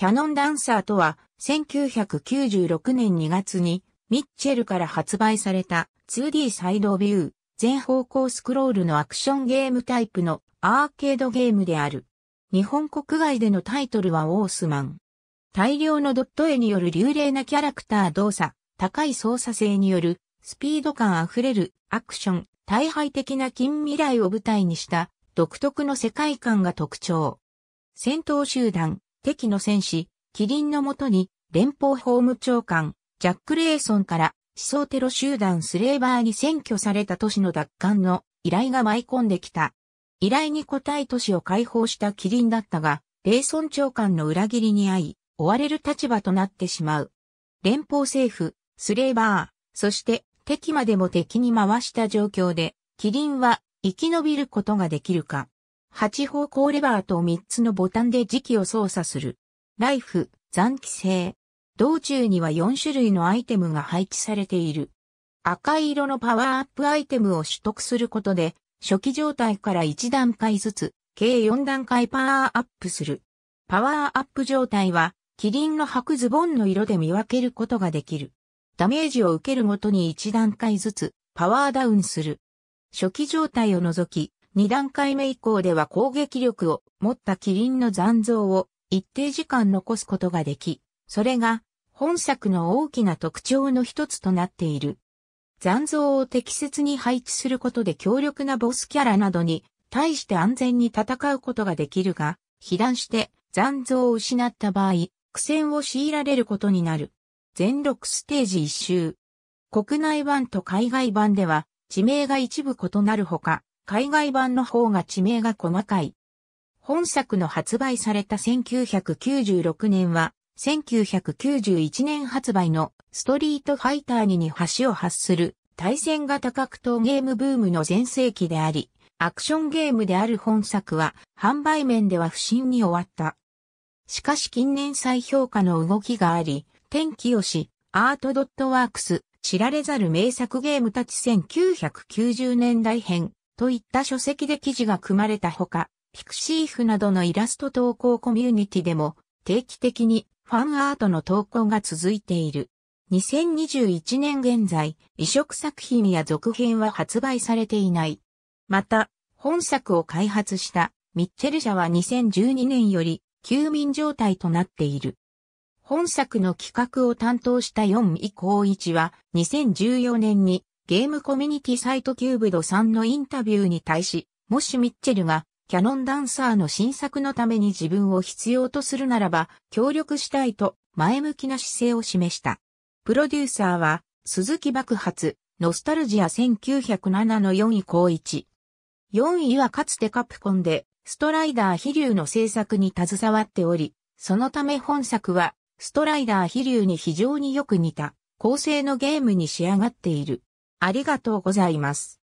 キャノンダンサーとは、1996年2月に、ミッチェルから発売された 2D サイドビュー、全方向スクロールのアクションゲームタイプのアーケードゲームである。日本国外でのタイトルはオースマン。大量のドット絵による流麗なキャラクター動作、高い操作性によるスピード感あふれるアクション、大敗的な近未来を舞台にした独特の世界観が特徴。戦闘集団、敵の戦士、キリンのもとに、連邦法務長官、ジャック・レーソンから、思想テロ集団スレーバーに占拠された都市の奪還の依頼が舞い込んできた。依頼に応え都市を解放したキリンだったが、レーソン長官の裏切りに遭い、追われる立場となってしまう。連邦政府、スレーバー、そして敵までも敵に回した状況で、キリンは生き延びることができるか。8方向レバーと3つのボタンで磁気を操作する。ライフ、残機制。道中には4種類のアイテムが配置されている。赤色のパワーアップアイテムを取得することで、初期状態から1段階ずつ、計4段階パワーアップする。パワーアップ状態は、キリンの履くズボンの色で見分けることができる。ダメージを受けるごとに1段階ずつ、パワーダウンする。初期状態を除き、2段階目以降では攻撃力を持ったキリンの残像を一定時間残すことができ、それが本作の大きな特徴の一つとなっている。残像を適切に配置することで強力なボスキャラなどに対して安全に戦うことができるが、被弾して残像を失った場合、苦戦を強いられることになる。全6ステージ1周。国内版と海外版では地名が一部異なるほか、海外版の方が地名が細かい。本作の発売された1996年は、1991年発売のストリートファイター2に橋を発する対戦型格闘ゲームブームの前世紀であり、アクションゲームである本作は販売面では不振に終わった。しかし近年再評価の動きがあり、天気よし、アートドットワークス、知られざる名作ゲームたち1990年代編、といった書籍で記事が組まれたほか、ピクシーフなどのイラスト投稿コミュニティでも定期的にファンアートの投稿が続いている。2021年現在、移植作品や続編は発売されていない。また、本作を開発したミッチェル社は2012年より休眠状態となっている。本作の企画を担当した4位光一は2014年にゲームコミュニティサイトキューブドさんのインタビューに対し、もしミッチェルがキャノンダンサーの新作のために自分を必要とするならば協力したいと前向きな姿勢を示した。プロデューサーは鈴木爆発、ノスタルジア1907の4位高一。4位はかつてカプコンでストライダー飛竜の制作に携わっており、そのため本作はストライダー飛竜に非常によく似た構成のゲームに仕上がっている。ありがとうございます。